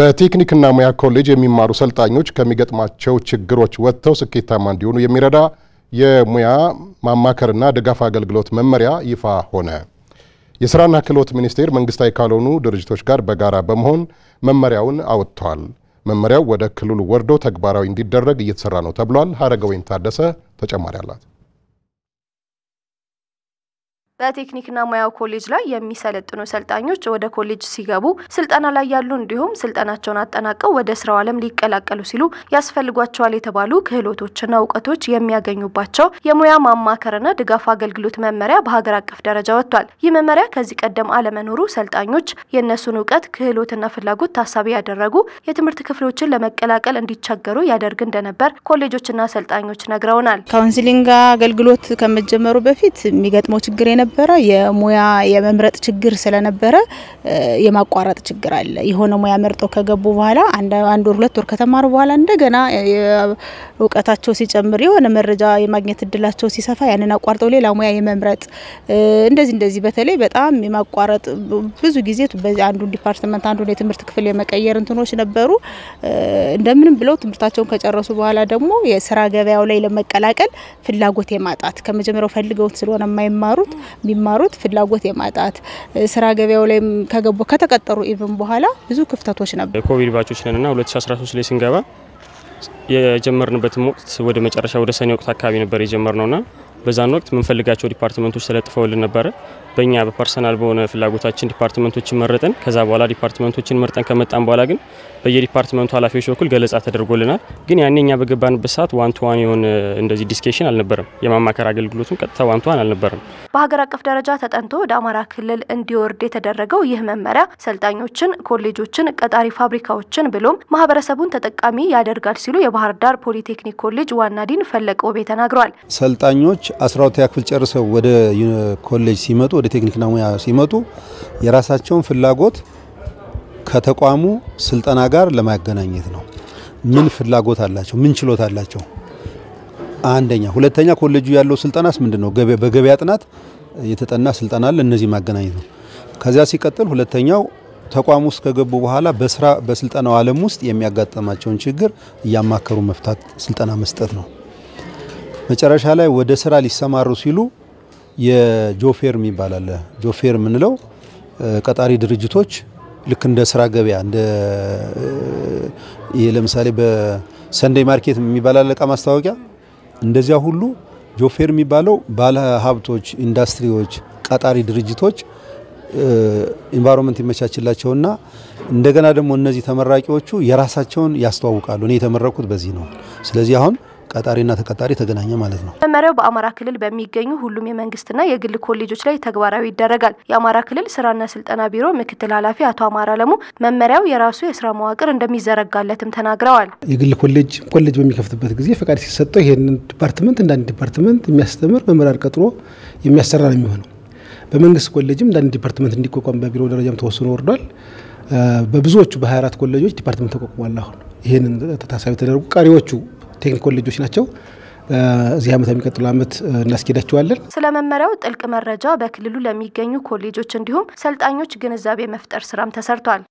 በቴክኒክና ሙያ ኮሌጅ የሚማሩ ሰልጣኞች ከሚገጥማቸው ችግሮች ወጥተው ስኬታማ እንዲሆኑ የሚረዳ የሙያ ማማከርና ድጋፍ አገልግሎት መመሪያ ይፋ ሆነ። የስራና ክህሎት ሚኒስቴር መንግስታዊ ካልሆኑ ድርጅቶች ጋር በጋራ በመሆን መመሪያውን አወጥቷል። መመሪያው ወደ ክልሉ ወርዶ ተግባራዊ እንዲደረግ እየተሰራ ነው ተብሏል። ሀረገወይን ታደሰ ተጨማሪ አላት። በቴክኒክና ሙያው ኮሌጅ ላይ የሚሰለጥኑ ሰልጣኞች ወደ ኮሌጅ ሲገቡ ስልጠና ላይ ያሉ እንዲሁም ስልጠናቸውን አጠናቀው ወደ ስራው ዓለም ሊቀላቀሉ ሲሉ ያስፈልጓቸዋል የተባሉ ክህሎቶችና እውቀቶች የሚያገኙባቸው የሙያ ማማከርና ድጋፍ አገልግሎት መመሪያ በሀገር አቀፍ ደረጃ ወጥቷል። ይህ መመሪያ ከዚህ ቀደም አለመኖሩ ሰልጣኞች የእነሱን እውቀት ክህሎትና ፍላጎት ታሳቢ ያደረጉ የትምህርት ክፍሎችን ለመቀላቀል እንዲቸገሩ ያደርግ እንደነበር ኮሌጆችና ሰልጣኞች ነግረውናል። ካውንስሊንግ አገልግሎት ከመጀመሩ በፊት የሚገጥመው ችግር የነበ ስለነበረ የሙያ የመምረጥ ችግር ስለነበረ የማቋረጥ ችግር አለ። የሆነ ሙያ መርጠው ከገቡ በኋላ አንድ ወር ሁለት ወር ከተማሩ በኋላ እንደገና እውቀታቸው ሲጨምር የሆነ መረጃ የማግኘት እድላቸው ሲሰፋ ያንን አቋርጠው ሌላ ሙያ የመምረጥ እንደዚህ እንደዚህ በተለይ በጣም የማቋረጥ ብዙ ጊዜ አንዱን ዲፓርትመንት አንዱን የትምህርት ክፍል የመቀየር እንትኖች ነበሩ። እንደምንም ብለው ትምህርታቸውን ከጨረሱ በኋላ ደግሞ የስራ ገበያው ላይ ለመቀላቀል ፍላጎት የማጣት ከመጀመሪያው ፈልገውት ስለሆነ የማይማሩት የሚማሩት ፍላጎት የማጣት ስራ ገበያው ላይ ከገቡ ከተቀጠሩ ኢቭን በኋላ ብዙ ክፍተቶች ነበር። ኮቪድ ባቾች ነን ና 2013 ላይ ስንገባ የጀመርንበትም ወቅት ወደ መጨረሻ ወደ ሰኔ ወቅት አካባቢ ነበር የጀመር ነውና በዛን ወቅት የምንፈልጋቸው ዲፓርትመንቶች ተለጥፈውልን ነበረ። በእኛ በፐርሰናል በሆነ ፍላጎታችን ዲፓርትመንቶችን መረጠን ከዛ በኋላ ዲፓርትመንቶችን መርጠን ከመጣን በኋላ ግን በየዲፓርትመንቱ ኃላፊዎች በኩል ገለጻ ተደርጎልናል። ግን ያኔ እኛ በገባንበት ሰዓት ዋን ቱ ዋን የሆነ እንደዚህ ዲስኬሽን አልነበረም። የማማከር አገልግሎቱም ቀጥታ ዋን ቱ ዋን አልነበረም። በሀገር አቀፍ ደረጃ ተጠንቶ ወደ አማራ ክልል እንዲወርድ የተደረገው ይህ መመሪያ ሰልጣኞችን፣ ኮሌጆችን፣ ቀጣሪ ፋብሪካዎችን ብሎም ማህበረሰቡን ተጠቃሚ ያደርጋል ሲሉ የባህር ዳር ፖሊቴክኒክ ኮሌጅ ዋና ዲን ፈለቀ ውቤ ተናግረዋል። ሰልጣኞች አስራ ሁለተኛ ክፍል ጨርሰው ወደ ኮሌጅ ሲመጡ ወደ ቴክኒክና ሙያ ሲመጡ የራሳቸውን ፍላጎት ከተቋሙ ስልጠና ጋር ለማገናኘት ነው። ምን ፍላጎት አላቸው? ምን ችሎታ አላቸው? አንደኛ። ሁለተኛ ኮሌጁ ያለው ስልጠናስ ምንድን ነው? በገበያ ጥናት የተጠና ስልጠና አለ። እነዚህ ማገናኘት ነው። ከዚያ ሲቀጥል ሁለተኛው ተቋም ውስጥ ከገቡ በኋላ በስራ በስልጠናው ዓለም ውስጥ የሚያጋጥማቸውን ችግር እያማከሩ መፍታት ስልጠና መስጠት ነው። መጨረሻ ላይ ወደ ስራ ሊሰማሩ ሲሉ የጆፌር የሚባል አለ። ጆፌር የምንለው ቀጣሪ ድርጅቶች ልክ እንደ ስራ ገበያ እንደ ይሄ ለምሳሌ በሰንደይ ማርኬት የሚባል አለ እቃ ማስታወቂያ እንደዚያ ሁሉ ጆፌር የሚባለው ባለ ሀብቶች፣ ኢንዱስትሪዎች፣ ቀጣሪ ድርጅቶች ኢንቫይሮንመንት ይመቻችላቸውና እንደገና ደግሞ እነዚህ ተመራቂዎቹ የራሳቸውን ያስተዋውቃሉ። እኔ የተመረኩት በዚህ ነው። ስለዚህ አሁን ቀጣሪና ተቀጣሪ ተገናኘ ማለት ነው። መመሪያው በአማራ ክልል በሚገኙ ሁሉም የመንግስትና የግል ኮሌጆች ላይ ተግባራዊ ይደረጋል። የአማራ ክልል ስራና ስልጠና ቢሮ ምክትል ኃላፊ አቶ አማራ ለሙ መመሪያው የራሱ የስራ መዋቅር እንደሚዘረጋለትም ተናግረዋል። የግል ኮሌጅ ኮሌጅ በሚከፍትበት ጊዜ ፈቃድ ሲሰጠው ይህንን ዲፓርትመንት እንዳንድ አንድ ዲፓርትመንት የሚያስተምር መምህራን ቀጥሮ የሚያሰራ ነው የሚሆነው። በመንግስት ኮሌጅም እንዳንድ ዲፓርትመንት እንዲቋቋም በቢሮ ደረጃም ተወስኖ ወርዷል። በብዙዎቹ በ24 ኮሌጆች ዲፓርትመንት ተቋቁሟል። አሁን ይህንን ታሳቢ ተደርጉ ቀሪዎቹ ቴክኒክ ኮሌጆች ናቸው። እዚህ ዓመት የሚቀጥሉ ዓመት እናስኬዳቸዋለን። ስለ መመሪያው ጥልቅ መረጃ በክልሉ ለሚገኙ ኮሌጆች እንዲሁም ሰልጣኞች ግንዛቤ መፍጠር ስራም ተሰርቷል።